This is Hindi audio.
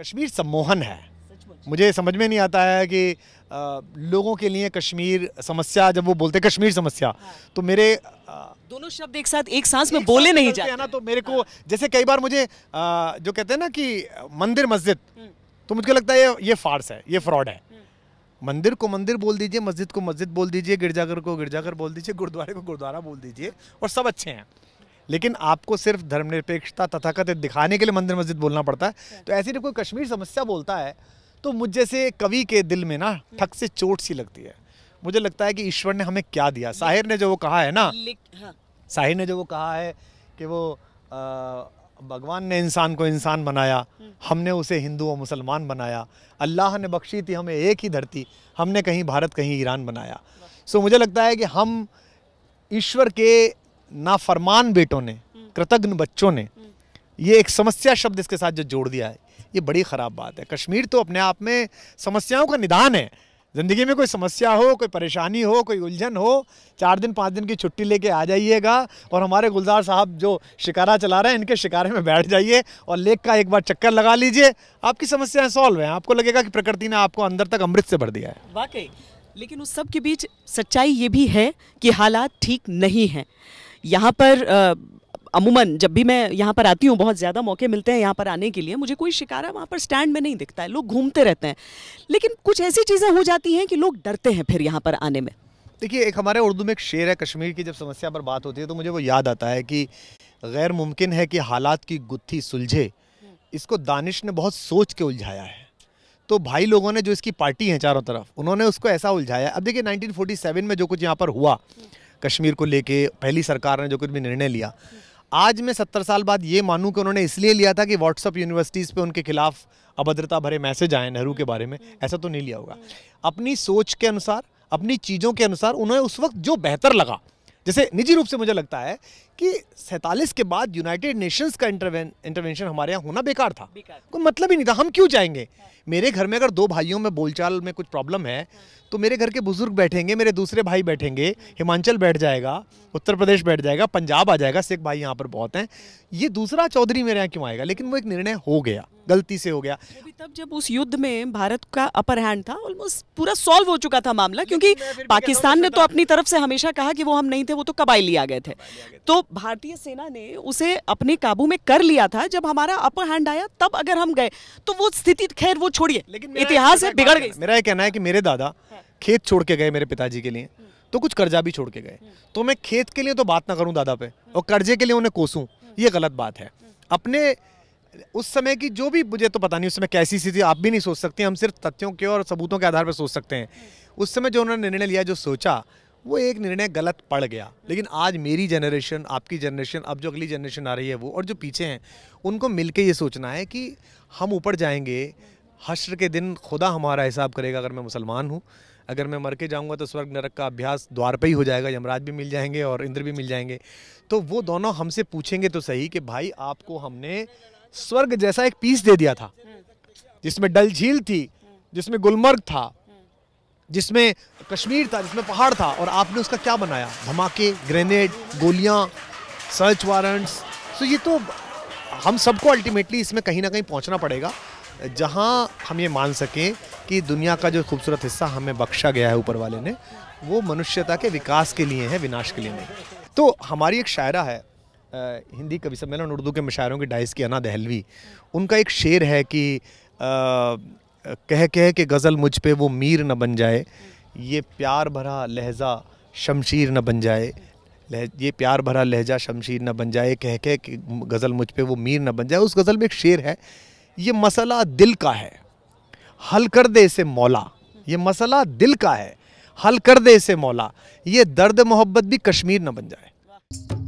कश्मीर सम्मोहन है मुझे समझ में नहीं आता है कि आ, लोगों के लिए कश्मीर समस्या जब वो बोलते कश्मीर समस्या हाँ। तो मेरे आ, दोनों शब्द एक साथ एक सांस में बोले नहीं जाते ना तो मेरे को हाँ। जैसे कई बार मुझे आ, जो कहते हैं ना कि मंदिर मस्जिद हम्म। तो मुझको लगता है ये ये फार्स है ये फ्रॉड है हम्म। मंदिर को मंदिर बोल दीजिए मस्जिद को मस्जिद बोल दीजिए गिरजाघर को गिरजाघर बोल दीजिए गुरुद्वारे को गुरुद्वारा बोल दीजिए और सब अच्छे हैं लेकिन आपको सिर्फ धर्मनिरपेक्षता तथाकथित दिखाने के लिए मंदिर मस्जिद बोलना पड़ता है तो ऐसे जब कोई कश्मीर समस्या बोलता है तो मुझ जैसे कवि के दिल में ना hmm. ठक से चोट सी लगती है मुझे लगता है कि ईश्वर ने हमें क्या दिया साहिर ने जो वो कहा है ना हाँ। साहिर ने जो वो कहा है कि वो भगवान ने इंसान को इंसान बनाया hmm. हमने उसे हिंदू और मुसलमान बनाया अल्लाह ने बख्शी थी हमें एक ही धरती हमने कहीं भारत कहीं ईरान बनाया सो so, मुझे लगता है कि हम ईश्वर के नाफरमान बेटों ने हम्म। कृतज्ञ बच्चों ने हम्म। ये एक समस्या शब्द इसके साथ जो जोड़ दिया है ये बड़ी ख़राब बात है कश्मीर तो अपने आप में समस्याओं का निदान है ज़िंदगी में कोई समस्या हो कोई परेशानी हो कोई उलझन हो चार दिन पाँच दिन की छुट्टी लेके आ जाइएगा और हमारे गुलजार साहब जो शिकारा चला रहे हैं इनके शिकारे में बैठ जाइए और लेक का एक बार चक्कर लगा लीजिए आपकी समस्याएं सॉल्व हैं आपको लगेगा कि प्रकृति ने आपको अंदर तक अमृत से भर दिया है वाकई लेकिन उस सब के बीच सच्चाई ये भी है कि हालात ठीक नहीं हैं यहाँ पर अमूमन जब भी मैं यहाँ पर आती हूँ बहुत ज़्यादा मौके मिलते हैं यहाँ पर आने के लिए मुझे कोई शिकारा वहाँ पर स्टैंड में नहीं दिखता है लोग घूमते रहते हैं लेकिन कुछ ऐसी चीज़ें हो जाती हैं कि लोग डरते हैं फिर यहाँ पर आने में देखिए एक हमारे उर्दू में एक शेर है कश्मीर की जब समस्या पर बात होती है तो मुझे वो याद आता है कि गैर मुमकिन है कि हालात की गुत्थी सुलझे इसको दानिश ने बहुत सोच के उलझाया है तो भाई लोगों ने जो इसकी पार्टी है चारों तरफ उन्होंने उसको ऐसा उलझाया अब देखिए 1947 में जो कुछ यहाँ पर हुआ कश्मीर को लेके पहली सरकार ने जो कुछ भी निर्णय लिया आज मैं सत्तर साल बाद ये मानूँ कि उन्होंने इसलिए लिया था कि व्हाट्सअप यूनिवर्सिटीज़ पे उनके खिलाफ अभद्रता भरे मैसेज आए नेहरू के बारे में ऐसा तो नहीं लिया होगा अपनी सोच के अनुसार अपनी चीज़ों के अनुसार उन्हें उस वक्त जो बेहतर लगा जैसे निजी रूप से मुझे लगता है कि सैतालीस के बाद यूनाइटेड नेशंस का इंटरवेंशन हमारे यहाँ होना बेकार था कोई मतलब ही नहीं था हम क्यों जाएंगे मेरे घर में अगर दो भाइयों में बोलचाल में कुछ प्रॉब्लम है तो मेरे घर के बुजुर्ग बैठेंगे मेरे दूसरे भाई बैठेंगे हिमाचल बैठ जाएगा उत्तर प्रदेश बैठ जाएगा पंजाब आ जाएगा सिख भाई यहाँ पर बहुत हैं ये दूसरा चौधरी मेरे यहाँ क्यों आएगा लेकिन वो एक निर्णय हो गया गलती से हो गया तब जब उस युद्ध में भारत का अपर हैंड था ऑलमोस्ट पूरा सॉल्व हो चुका था मामला क्योंकि पाकिस्तान ने तो अपनी तरफ से हमेशा कहा कि वो हम नहीं थे वो तो कबाई लिया गए थे तो भारतीय सेना ने उसे अपने काबू में कर लिया था जब हमारा अपर हैंड आया तब अगर हम गए तो वो स्थिति खैर वो छोड़िए लेकिन इतिहास है बिगड़ गई मेरा ये कहना है कि मेरे दादा हाँ। खेत छोड़ के गए मेरे पिताजी के लिए हम्म। तो कुछ कर्जा भी छोड़ के गए हम्म। तो मैं खेत के लिए तो बात ना करूं दादा पे हम्म। और कर्जे के लिए उन्हें कोसूं ये गलत बात है अपने उस समय की जो भी मुझे तो पता नहीं उस समय कैसी स्थिति आप भी नहीं सोच सकते हम सिर्फ तथ्यों के और सबूतों के आधार पर सोच सकते हैं उस समय जो उन्होंने निर्णय लिया जो सोचा वो एक निर्णय गलत पड़ गया लेकिन आज मेरी जनरेशन आपकी जनरेशन अब जो अगली जनरेशन आ रही है वो और जो पीछे हैं उनको मिल के ये सोचना है कि हम ऊपर जाएंगे हश्र के दिन खुदा हमारा हिसाब करेगा अगर मैं मुसलमान हूँ अगर मैं मर के जाऊँगा तो स्वर्ग नरक का अभ्यास द्वार पर ही हो जाएगा यमराज भी मिल जाएंगे और इंद्र भी मिल जाएंगे तो वो दोनों हमसे पूछेंगे तो सही कि भाई आपको हमने स्वर्ग जैसा एक पीस दे दिया था जिसमें डल झील थी जिसमें गुलमर्ग था जिसमें कश्मीर था जिसमें पहाड़ था और आपने उसका क्या बनाया धमाके ग्रेनेड गोलियां सर्च वारंट्स सो ये तो हम सबको अल्टीमेटली इसमें कहीं ना कहीं पहुंचना पड़ेगा जहां हम ये मान सकें कि दुनिया का जो खूबसूरत हिस्सा हमें बख्शा गया है ऊपर वाले ने वो मनुष्यता के विकास के लिए है विनाश के लिए नहीं तो हमारी एक शायरा है हिंदी कवि सम्मेलन उर्दू के मशायरों की डाइस की अना दहलवी उनका एक शेर है कि कह कह के गज़ल मुझ पे वो मीर न बन जाए ये प्यार भरा लहजा शमशीर न बन जाए ये प्यार भरा लहजा शमशीर न बन जाए कह के गज़ल मुझ पे वो मीर न बन जाए उस गज़ल में एक शेर है ये मसला दिल का है हल कर दे इसे मौला ये मसला दिल का है हल कर दे इसे मौला ये दर्द मोहब्बत भी कश्मीर न बन जाए